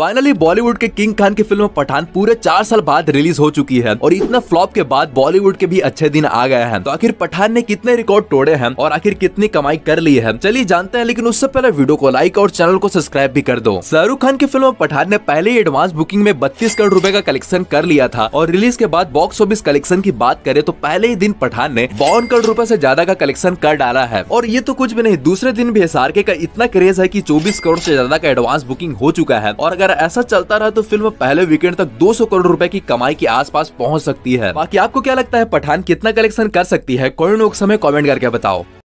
finally Bollywood के king Khan की film Pathan पूरे चार साल बाद रिलीज हो चुकी है और इतना फ्लॉप के बाद बॉलीवुड के भी अच्छे दिन आ गए हैं तो आखिर पठान ने कितने रिकॉर्ड तोड़े हैं और आखिर कितनी कमाई कर ली है चलिए जानते हैं लेकिन उससे पहले वीडियो को लाइक और चैनल को सब्सक्राइब भी कर दो शाहरुख खान की फिल्म पठान ने पहले ही एडवांस बुकिंग में बत्तीस करोड़ रूपए का कलेक्शन कर लिया था और रिलीज के बाद बॉक्स ऑफिस कलेक्शन की बात करे तो पहले ही दिन पठान ने बावन करोड़ रूपए ऐसी ज्यादा का कलेक्शन कर डाला है और ये तो कुछ भी नहीं दूसरे दिन भी एस का इतना क्रेज है की चौबीस करोड़ ऐसी ज्यादा का एडवांस बुकिंग हो चुका है और अगर अगर ऐसा चलता रहा तो फिल्म पहले वीकेंड तक 200 करोड़ रुपए की कमाई के आसपास पहुंच सकती है बाकी आपको क्या लगता है पठान कितना कलेक्शन कर सकती है कोई नोक समय कमेंट करके बताओ